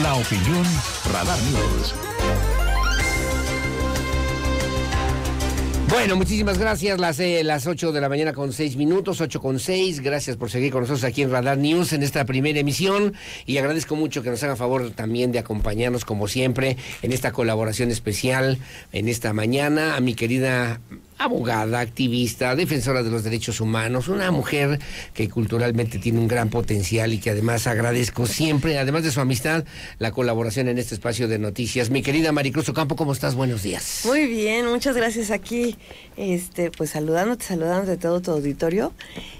La opinión Radar News. Bueno, muchísimas gracias. Las, eh, las 8 de la mañana con 6 minutos, 8 con 6. Gracias por seguir con nosotros aquí en Radar News en esta primera emisión. Y agradezco mucho que nos hagan favor también de acompañarnos, como siempre, en esta colaboración especial en esta mañana. A mi querida abogada, activista, defensora de los derechos humanos, una mujer que culturalmente tiene un gran potencial y que además agradezco siempre, además de su amistad, la colaboración en este espacio de noticias. Mi querida Maricruz Ocampo, ¿cómo estás? Buenos días. Muy bien, muchas gracias aquí, este, pues saludándote, de todo tu auditorio.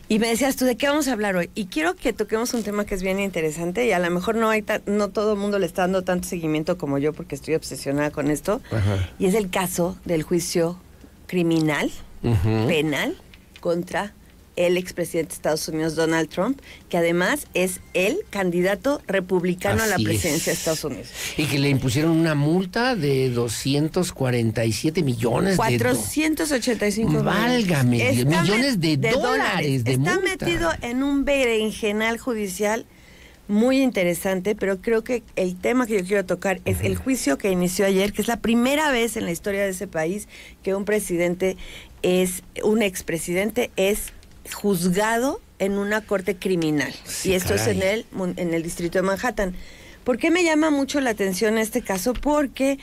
Y me decías tú, ¿de qué vamos a hablar hoy? Y quiero que toquemos un tema que es bien interesante y a lo mejor no, hay no todo el mundo le está dando tanto seguimiento como yo porque estoy obsesionada con esto. Y es el caso del juicio criminal, penal, contra el expresidente de Estados Unidos, Donald Trump, que además es el candidato republicano a la presidencia de Estados Unidos. Y que le impusieron una multa de 247 millones 485 de 485 Válgame, millones de, dólares. Está metido en un berenjenal judicial muy interesante, pero creo que el tema que yo quiero tocar es el juicio que inició ayer, que es la primera vez en la historia de ese país que un presidente es, un expresidente es juzgado en una corte criminal. y esto es en el, en el distrito de Manhattan. ¿Por qué me llama mucho la atención este caso? Porque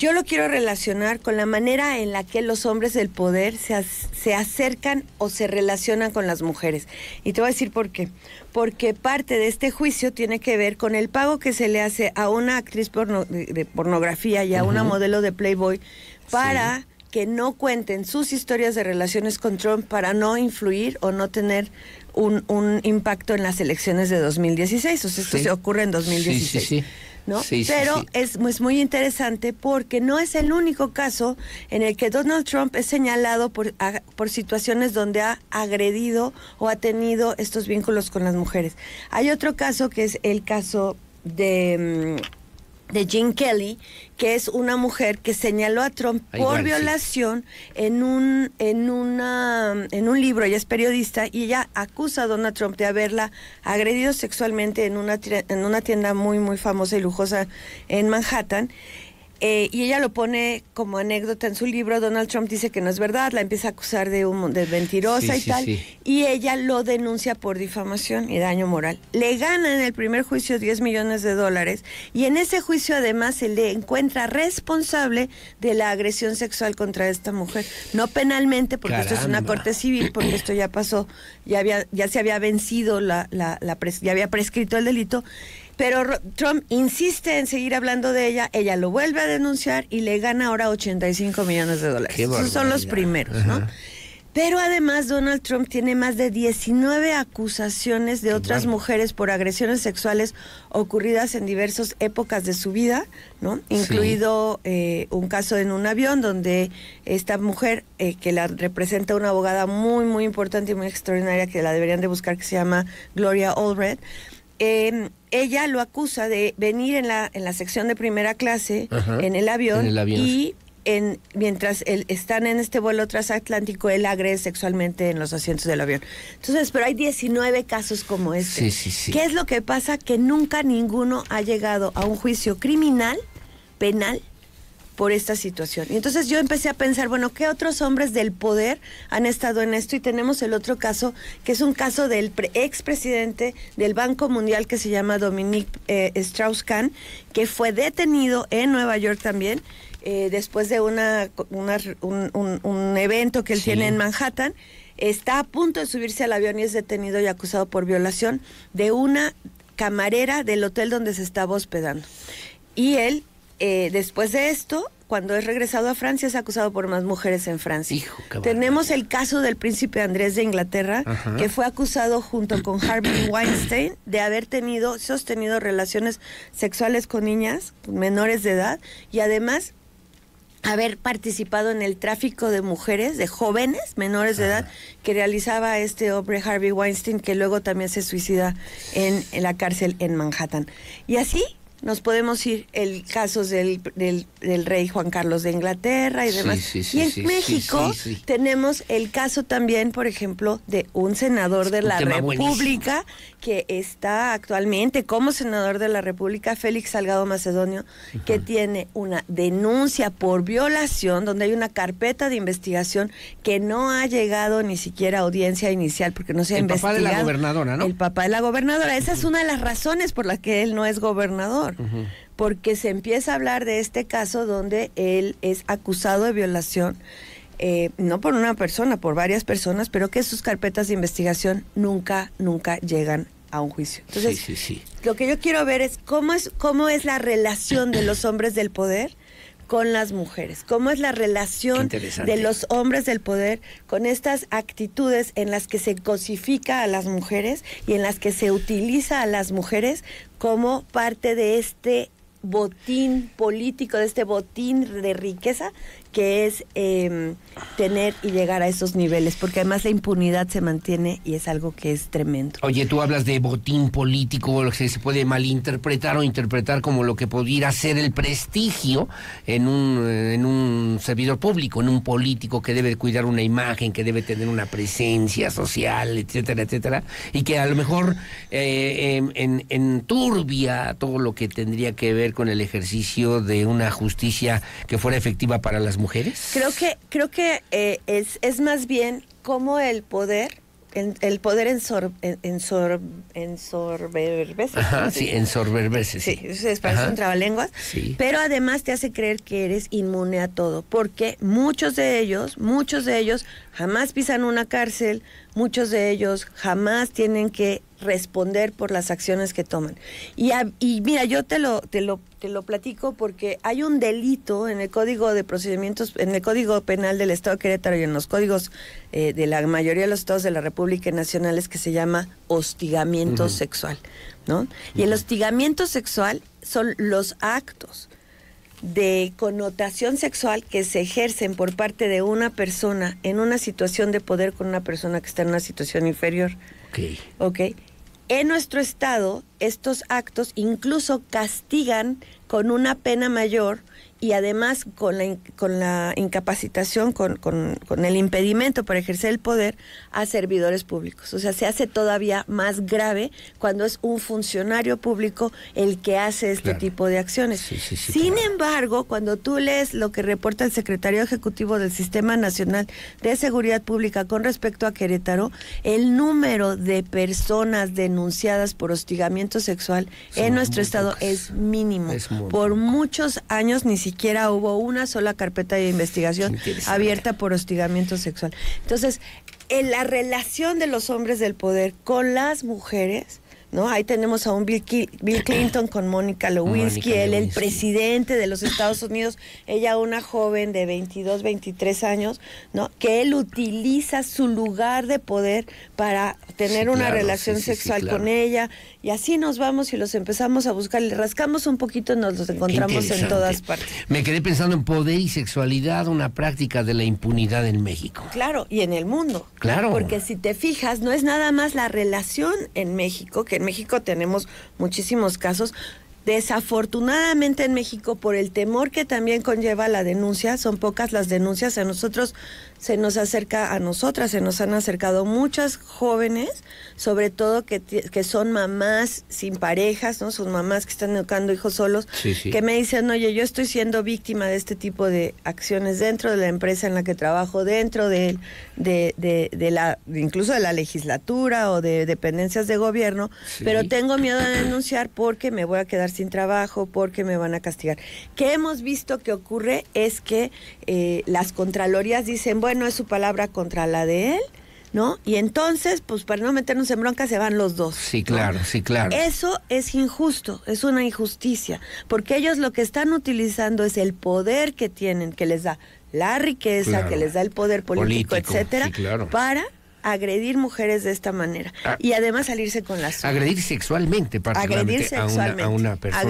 yo lo quiero relacionar con la manera en la que los hombres del poder se, se, acercan o se relacionan con las mujeres. Y te voy a decir por qué. Porque parte de este juicio tiene que ver con el pago que se le hace a una actriz porno, de, pornografía y a una modelo de Playboy para que no cuenten sus historias de relaciones con Trump para no influir o no tener un, un impacto en las elecciones de 2016. O sea, esto se ocurre en 2016. Sí, Sí, Pero Es, es, muy interesante porque no es el único caso en el que Donald Trump es señalado por, por situaciones donde ha agredido o ha tenido estos vínculos con las mujeres. Hay otro caso que es el caso de mm, de Jean Kelly, que es una mujer que señaló a Trump ah, por violación en un en una en un libro, ella es periodista y ella acusa a Donald Trump de haberla agredido sexualmente en una en una tienda muy muy famosa y lujosa en Manhattan. Eh, y ella lo pone como anécdota en su libro. Donald Trump dice que no es verdad, la empieza a acusar de, un, de mentirosa y tal. Y ella lo denuncia por difamación y daño moral. Le gana en el primer juicio 10 millones de dólares y en ese juicio además se le encuentra responsable de la agresión sexual contra esta mujer. No penalmente, porque esto es una corte civil, porque esto ya pasó, ya, había, ya se había vencido, la, la, ya había prescrito el delito pero Trump insiste en seguir hablando de ella, ella lo vuelve a denunciar y le gana ahora 85 millones de dólares. Esos son los primeros, ¿no? Pero además Donald Trump tiene más de 19 acusaciones de otras mujeres por agresiones sexuales ocurridas en diversas épocas de su vida, ¿no? Incluido eh, un caso en un avión donde esta mujer, eh, que la representa una abogada muy, muy importante y muy extraordinaria, que la deberían de buscar, que se llama Gloria Allred, ella lo acusa de venir en la, sección de primera clase, en, el avión, y en, mientras él, están en este vuelo transatlántico, él agrede sexualmente en los asientos del avión. Entonces, pero hay 19 casos como este. ¿Qué es lo que pasa? Que nunca ninguno ha llegado a un juicio criminal, penal, por esta situación. Y entonces yo empecé a pensar, bueno, ¿qué otros hombres del poder han estado en esto? Y tenemos el otro caso, que es un caso del expresidente del Banco Mundial que se llama Dominique eh, Strauss-Kahn, que fue detenido en Nueva York también. Eh, después de una, una un, evento que él tiene en Manhattan, está a punto de subirse al avión y es detenido y acusado por violación de una camarera del hotel donde se estaba hospedando. Y él, eh, después de esto, cuando es regresado a Francia es acusado por más mujeres en Francia. Tenemos el caso del príncipe Andrés de Inglaterra, que fue acusado junto con Harvey Weinstein de haber tenido, sostenido relaciones sexuales con niñas, menores de edad, y además haber participado en el tráfico de mujeres, de jóvenes menores de edad, que realizaba este hombre Harvey Weinstein, que luego también se suicida en la cárcel en Manhattan. Y así nos podemos ir el caso del, del, rey Juan Carlos de Inglaterra y demás. y en México tenemos el caso también, por ejemplo, de un senador de la República que está actualmente como senador de la República, Félix Salgado Macedonio, que tiene una denuncia por violación, donde hay una carpeta de investigación que no ha llegado ni siquiera a audiencia inicial porque no se ha el investigado. El papá de la gobernadora, ¿no? El papá de la gobernadora. Esa es una de las razones por las que él no es gobernador. Porque se empieza a hablar de este caso donde él es acusado de violación eh, no por una persona, por varias personas, pero que sus carpetas de investigación nunca, nunca llegan a un juicio. Entonces, sí, sí, sí. lo que yo quiero ver es cómo, es cómo es la relación de los hombres del poder con las mujeres, cómo es la relación de los hombres del poder con estas actitudes en las que se cosifica a las mujeres y en las que se utiliza a las mujeres como parte de este botín político, de este botín de riqueza que es em, tener y llegar a esos niveles, porque además la impunidad se mantiene y es algo que es tremendo. Oye, tú hablas de botín político, lo que se puede malinterpretar o interpretar como lo que pudiera ser el prestigio en un, eh, en un servidor público, en un político que debe cuidar una imagen, que debe tener una presencia social, etcétera, etcétera, y que a lo mejor eh, em, en, en turbia todo lo que tendría que ver con el ejercicio de una justicia que fuera efectiva para las mujeres? Creo que, creo que eh, es, es más bien como el poder en, el poder en, sí, Sí, sí es para un trabalenguas. Pero además te hace creer que eres inmune a todo, porque muchos de ellos, muchos de ellos jamás pisan una cárcel, muchos de ellos jamás tienen que responder por las acciones que toman. Y, mira, yo te lo, te lo, te lo platico porque hay un delito en el Código de Procedimientos, en el Código Penal del Estado de Querétaro y en los códigos eh, de la mayoría de los estados de la República y nacionales que se llama hostigamiento sexual, ¿no? Y el hostigamiento sexual son los actos de connotación sexual que se ejercen por parte de una persona en una situación de poder con una persona que está en una situación inferior. Ok. Ok en nuestro estado estos actos incluso castigan con una pena mayor y además con la, con la incapacitación, con, el impedimento para ejercer el poder a servidores públicos. O sea, se hace todavía más grave cuando es un funcionario público el que hace este tipo de acciones. Sin embargo, cuando tú lees lo que reporta el secretario ejecutivo del Sistema Nacional de Seguridad Pública con respecto a Querétaro, el número de personas denunciadas por hostigamiento sexual en nuestro estado es mínimo. por muchos años ni siquiera hubo una sola carpeta de investigación abierta por hostigamiento sexual. Entonces, en la relación de los hombres del poder con las mujeres ¿no? Ahí tenemos a un Bill, Clinton con Mónica Lewinsky, él el presidente de los Estados Unidos, ella una joven de 22, 23 años, ¿no? Que él utiliza su lugar de poder para tener una relación sexual con ella y así nos vamos y los empezamos a buscar, le rascamos un poquito y nos los encontramos en todas partes. Me quedé pensando en poder y sexualidad, una práctica de la impunidad en México. Claro, y en el mundo. Claro. Porque si te fijas, no es nada más la relación en México que en México tenemos muchísimos casos. Desafortunadamente en México, por el temor que también conlleva la denuncia, son pocas las denuncias. A nosotros se nos acerca a nosotras, se nos han acercado muchas jóvenes, sobre todo que, son mamás sin parejas, ¿no? Son mamás que están educando hijos solos, que me dicen, oye, yo estoy siendo víctima de este tipo de acciones dentro de la empresa en la que trabajo, dentro de, de, de, la, incluso de la legislatura o de dependencias de gobierno, pero tengo miedo de denunciar porque me voy a quedar sin trabajo, porque me van a castigar. ¿Qué hemos visto que ocurre? Es que eh, las contralorías dicen, bueno, bueno es su palabra contra la de él, ¿no? Y entonces, pues para no meternos en bronca, se van los dos. Sí, claro, sí, claro. Eso es injusto, es una injusticia, porque ellos lo que están utilizando es el poder que tienen, que les da la riqueza, que les da el poder político, etcétera, claro. para agredir mujeres de esta manera ah. y además salirse con las agredir sexualmente particularmente agredir a, una, persona a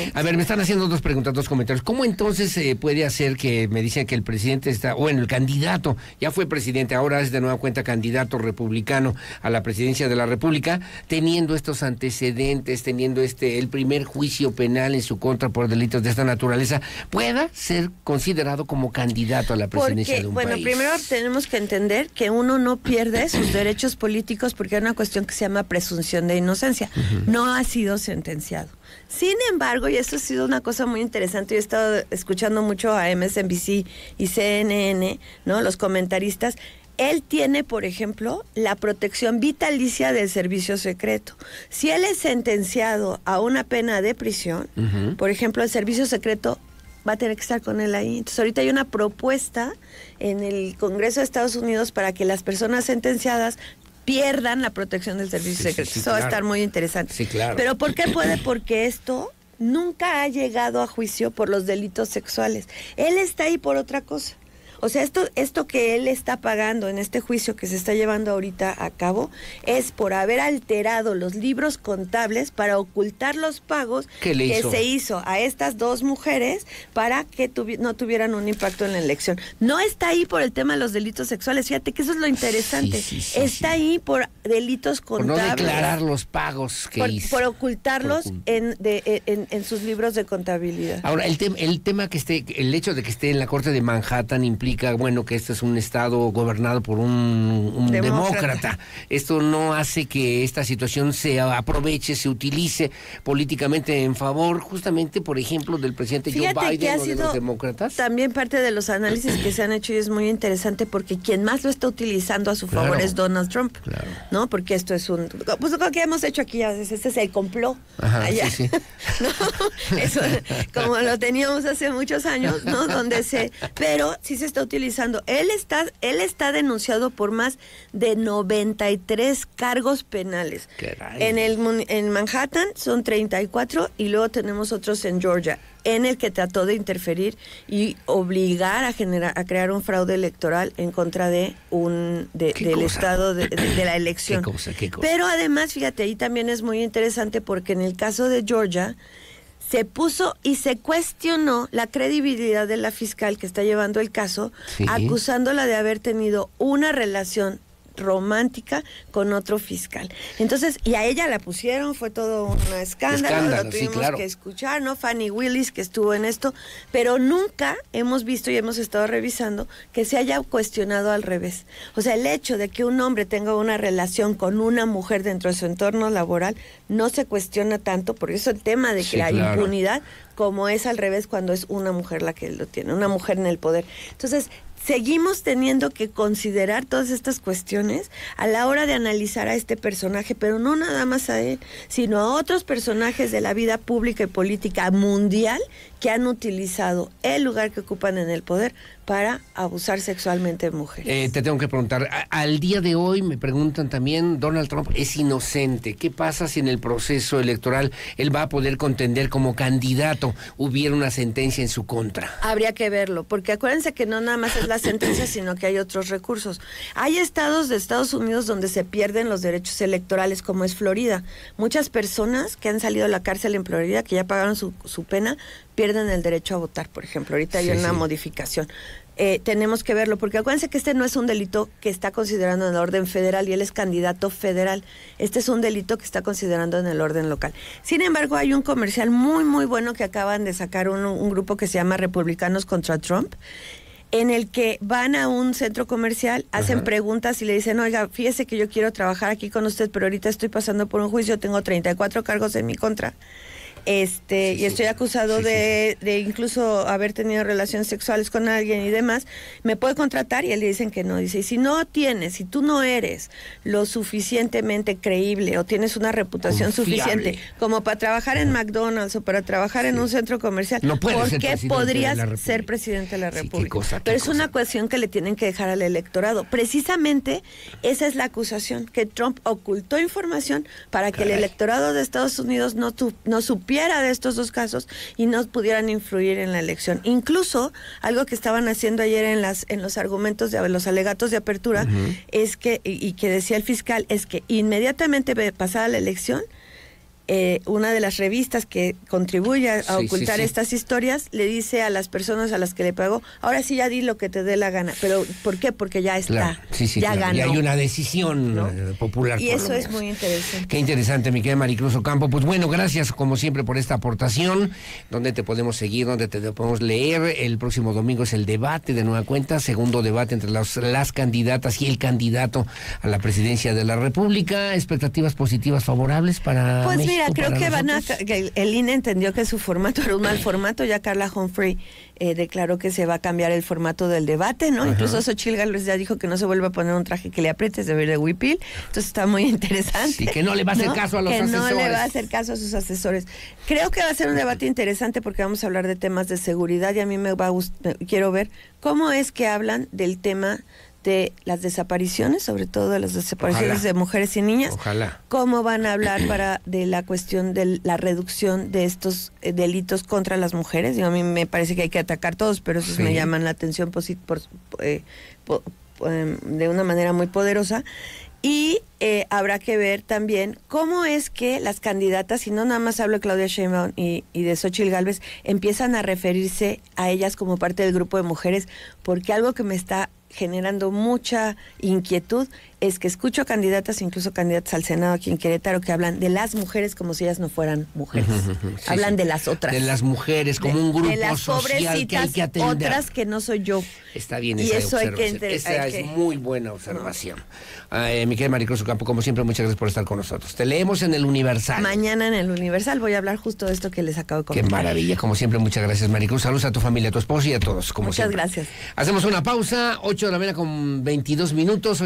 una a ver me están haciendo dos preguntas dos comentarios cómo entonces se eh, puede hacer que me dicen que el presidente está bueno el candidato ya fue presidente ahora es de nueva cuenta candidato republicano a la presidencia de la república teniendo estos antecedentes teniendo este el primer juicio penal en su contra por delitos de esta naturaleza pueda ser considerado como candidato a la presidencia de un bueno primero tenemos que entender que uno no pierde sus derechos políticos porque hay una cuestión que se llama presunción de inocencia. No ha sido sentenciado. Sin embargo, y esto ha sido una cosa muy interesante, yo he estado escuchando mucho a MSNBC y CNN, ¿no? Los comentaristas. Él tiene, por ejemplo, la protección vitalicia del servicio secreto. Si él es sentenciado a una pena de prisión, por ejemplo, el servicio secreto va a tener que estar con él ahí. Entonces ahorita hay una propuesta en el Congreso de Estados Unidos para que las personas sentenciadas pierdan la protección del servicio secreto. Eso va a estar muy interesante. Sí, claro. Pero ¿por qué puede? Porque esto nunca ha llegado a juicio por los delitos sexuales. Él está ahí por otra cosa. O sea, esto, esto que él está pagando en este juicio que se está llevando ahorita a cabo es por haber alterado los libros contables para ocultar los pagos que se hizo a estas dos mujeres para que no tuvieran un impacto en la elección. No está ahí por el tema de los delitos sexuales, fíjate que eso es lo interesante. está ahí por delitos contables. Por no declarar los pagos que por, ocultarlos en, en, sus libros de contabilidad. Ahora, el, el tema que esté, el hecho de que esté en la Corte de Manhattan implica, bueno, que este es un estado gobernado por un, demócrata. Esto no hace que esta situación se aproveche, se utilice políticamente en favor, justamente, por ejemplo, del presidente Joe Biden de los demócratas. También parte de los análisis que se han hecho y es muy interesante porque quien más lo está utilizando a su favor es Donald Trump. Claro. ¿no? Porque esto es un... Pues lo que hemos hecho aquí, este es el complot. Ajá, Sí, sí. Eso, como lo teníamos hace muchos años, ¿no? Donde se... Pero sí se está utilizando. Él está, él está denunciado por más de 93 cargos penales. En, el, en Manhattan son 34 y luego tenemos otros en Georgia en el que trató de interferir y obligar a, generar, a crear un fraude electoral en contra de un del estado de, la elección. Pero además, fíjate, ahí también es muy interesante porque en el caso de Georgia se puso y se cuestionó la credibilidad de la fiscal que está llevando el caso, acusándola de haber tenido una relación romántica con otro fiscal. Entonces, y a ella la pusieron, fue todo un escándalo, tuvimos que escuchar, ¿no? Fanny Willis que estuvo en esto, pero nunca hemos visto y hemos estado revisando que se haya cuestionado al revés. O sea, el hecho de que un hombre tenga una relación con una mujer dentro de su entorno laboral no se cuestiona tanto, por eso el tema de que hay la impunidad como es al revés cuando es una mujer la que lo tiene, una mujer en el poder. Entonces, seguimos teniendo que considerar todas estas cuestiones a la hora de analizar a este personaje, pero no nada más a él, sino a otros personajes de la vida pública y política mundial que han utilizado el lugar que ocupan en el poder para abusar sexualmente de mujeres. Eh, te tengo que preguntar, al día de hoy me preguntan también, Donald Trump es inocente, ¿qué pasa si en el proceso electoral él va a poder contender como candidato? Hubiera una sentencia en su contra. Habría que verlo, porque acuérdense que no nada más es la sentencia, sino que hay otros recursos. Hay estados de Estados Unidos donde se pierden los derechos electorales, como es Florida. Muchas personas que han salido a la cárcel en Florida, que ya pagaron su, pena, pierden el derecho a votar, por ejemplo. Ahorita hay una modificación. Eh, tenemos que verlo, porque acuérdense que este no es un delito que está considerando en el orden federal y él es candidato federal. Este es un delito que está considerando en el orden local. Sin embargo, hay un comercial muy, muy bueno que acaban de sacar un grupo que se llama Republicanos contra Trump en el que van a un centro comercial, hacen preguntas y le dicen, oiga, fíjese que yo quiero trabajar aquí con usted, pero ahorita estoy pasando por un juicio, tengo 34 cargos en mi contra este, y estoy acusado de, incluso haber tenido relaciones sexuales con alguien y demás, me puede contratar y él le dicen que no. Dice, y si no tienes, si tú no eres lo suficientemente creíble o tienes una reputación suficiente como para trabajar en McDonald's o para trabajar en un centro comercial, ¿por qué podrías ser presidente de la República? Pero es una cuestión que le tienen que dejar al electorado. Precisamente esa es la acusación, que Trump ocultó información para que el electorado de Estados Unidos no, no supiera de estos dos casos y no pudieran influir en la elección. Incluso algo que estaban haciendo ayer en las en los argumentos de los alegatos de apertura es que y, y, que decía el fiscal es que inmediatamente pasada la elección eh, una de las revistas que contribuye a, ocultar estas historias le dice a las personas a las que le pagó, ahora sí ya di lo que te dé la gana. ¿Pero por qué? Porque ya está, ya Y hay una decisión eh, popular. Y eso es muy interesante. Qué interesante, mi querida Maricruz Ocampo. Pues bueno, gracias como siempre por esta aportación. donde te podemos seguir? donde te podemos leer? El próximo domingo es el debate de nueva cuenta, segundo debate entre las candidatas y el candidato a la presidencia de la República. ¿Expectativas positivas favorables para pues creo que van a, el INE entendió que su formato era un mal formato, ya Carla Humphrey eh, declaró que se va a cambiar el formato del debate, ¿no? Incluso Xochitl Gálvez ya dijo que no se vuelva a poner un traje que le aprietes de verde huipil, entonces está muy interesante. Y que no le va a hacer caso a los asesores. Que no le va a hacer caso a sus asesores. Creo que va a ser un debate interesante porque vamos a hablar de temas de seguridad y a mí me va a gustar quiero ver cómo es que hablan del tema de las desapariciones, sobre todo de las desapariciones de mujeres y niñas. Ojalá. ¿Cómo van a hablar para de la cuestión de la reducción de estos eh, delitos contra las mujeres? yo a mí me parece que hay que atacar todos, pero eso me llaman la atención eh, em, de una manera muy poderosa. Y eh, habrá que ver también cómo es que las candidatas, y no nada más hablo de Claudia Sheinbaum y, de Xochitl Galvez, empiezan a referirse a ellas como parte del grupo de mujeres, porque algo que me está generando mucha inquietud es que escucho candidatas, incluso candidatas al Senado aquí en Querétaro, que hablan de las mujeres como si ellas no fueran mujeres. hablan de las otras. De las mujeres como un grupo de social que hay que atender. Otras que no soy yo. Está bien y esa eso observación. Hay que esa es muy buena observación. Miquel Eh, Maricruz Campo, como siempre, muchas gracias por estar con nosotros. Te leemos en el Universal. Mañana en el Universal voy a hablar justo de esto que les acabo de contar. Qué maravilla. Como siempre, muchas gracias, Maricruz. Saludos a tu familia, a tu esposo y a todos. Como muchas gracias. Hacemos una pausa, 8 de la mañana con 22 minutos.